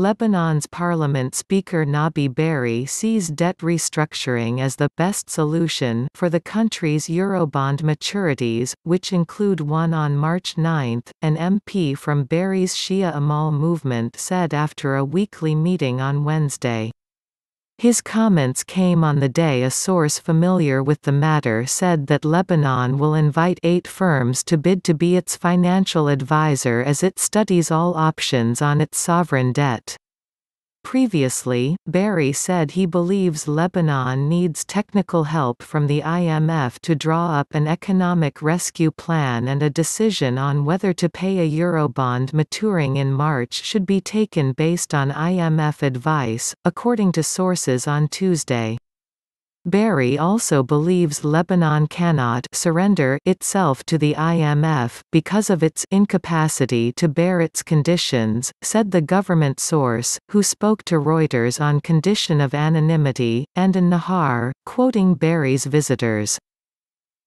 Lebanon's parliament speaker Nabi Berri sees debt restructuring as the best solution for the country's Eurobond maturities, which include one on March 9, an MP from Berri's Shia Amal movement said after a weekly meeting on Wednesday. His comments came on the day a source familiar with the matter said that Lebanon will invite eight firms to bid to be its financial advisor as it studies all options on its sovereign debt. Previously, Barry said he believes Lebanon needs technical help from the IMF to draw up an economic rescue plan and a decision on whether to pay a Eurobond maturing in March should be taken based on IMF advice, according to sources on Tuesday. Barry also believes Lebanon cannot surrender itself to the IMF, because of its incapacity to bear its conditions, said the government source, who spoke to Reuters on condition of anonymity, and in Nahar, quoting Barry's visitors.